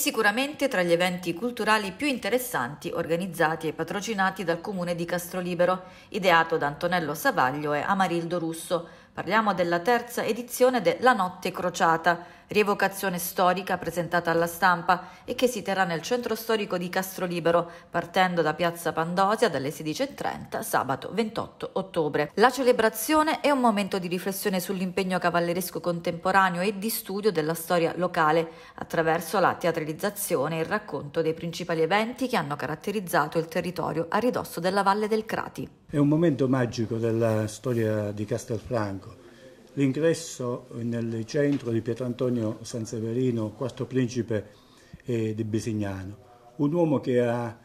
sicuramente tra gli eventi culturali più interessanti organizzati e patrocinati dal comune di Castrolibero, ideato da Antonello Savaglio e Amarildo Russo, Parliamo della terza edizione de La Notte Crociata, rievocazione storica presentata alla stampa e che si terrà nel centro storico di Castrolibero, partendo da Piazza Pandosia dalle 16.30 sabato 28 ottobre. La celebrazione è un momento di riflessione sull'impegno cavalleresco contemporaneo e di studio della storia locale, attraverso la teatralizzazione e il racconto dei principali eventi che hanno caratterizzato il territorio a ridosso della Valle del Crati. È un momento magico della storia di Castelfranco L'ingresso nel centro di Pietrantonio Sanseverino, quarto principe di Bisignano, un uomo che ha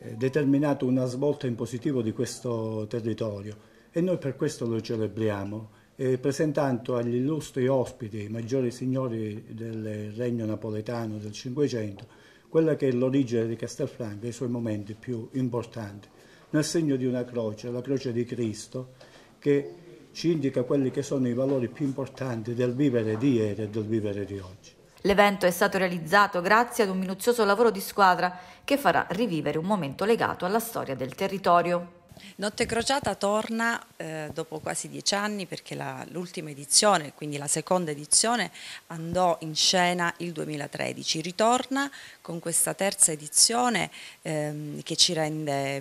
eh, determinato una svolta in positivo di questo territorio e noi per questo lo celebriamo, eh, presentando agli illustri ospiti, i maggiori signori del regno napoletano del Cinquecento, quella che è l'origine di Castelfranco e i suoi momenti più importanti, nel segno di una croce, la croce di Cristo, che ci indica quelli che sono i valori più importanti del vivere di ieri e del vivere di oggi. L'evento è stato realizzato grazie ad un minuzioso lavoro di squadra che farà rivivere un momento legato alla storia del territorio. Notte Crociata torna eh, dopo quasi dieci anni perché l'ultima edizione, quindi la seconda edizione, andò in scena il 2013. Ritorna con questa terza edizione ehm, che ci rende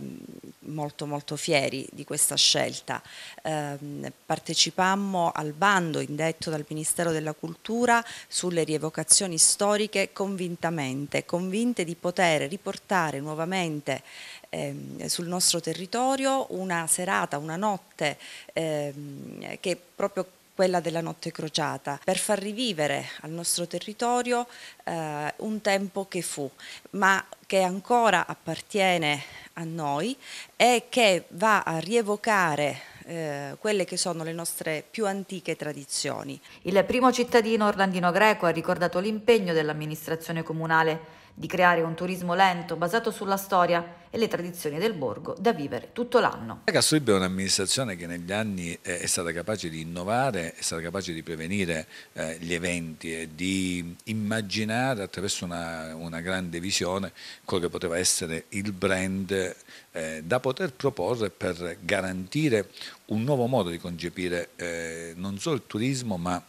molto molto fieri di questa scelta. Eh, partecipammo al bando indetto dal Ministero della Cultura sulle rievocazioni storiche convintamente, convinte di poter riportare nuovamente eh, sul nostro territorio una serata, una notte eh, che proprio quella della notte crociata, per far rivivere al nostro territorio eh, un tempo che fu, ma che ancora appartiene a noi e che va a rievocare eh, quelle che sono le nostre più antiche tradizioni. Il primo cittadino Orlandino Greco ha ricordato l'impegno dell'amministrazione comunale di creare un turismo lento basato sulla storia e le tradizioni del borgo da vivere tutto l'anno. La Castroibio è un'amministrazione che negli anni è stata capace di innovare, è stata capace di prevenire eh, gli eventi e di immaginare attraverso una, una, grande visione quello che poteva essere il brand eh, da poter proporre per garantire un nuovo modo di concepire eh, non solo il turismo ma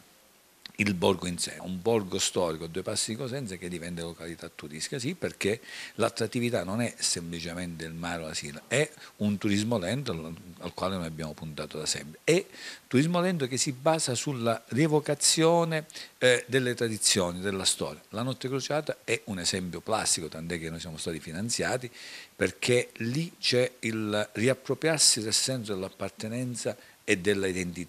il borgo in sé, un borgo storico a due passi di Cosenza che diventa località turistica, sì, perché l'attrattività non è semplicemente il mare o la sila, è un turismo lento al quale noi abbiamo puntato da sempre, è turismo lento che si basa sulla rievocazione eh, delle tradizioni, della storia. La notte crociata è un esempio classico, tant'è che noi siamo stati finanziati, perché lì c'è il riappropriarsi del senso dell'appartenenza e dell'identità